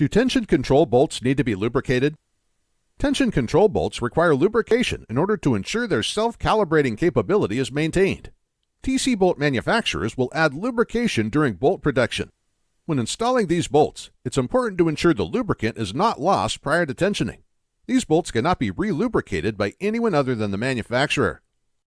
Do tension control bolts need to be lubricated? Tension control bolts require lubrication in order to ensure their self-calibrating capability is maintained. TC bolt manufacturers will add lubrication during bolt production. When installing these bolts, it's important to ensure the lubricant is not lost prior to tensioning. These bolts cannot be relubricated by anyone other than the manufacturer.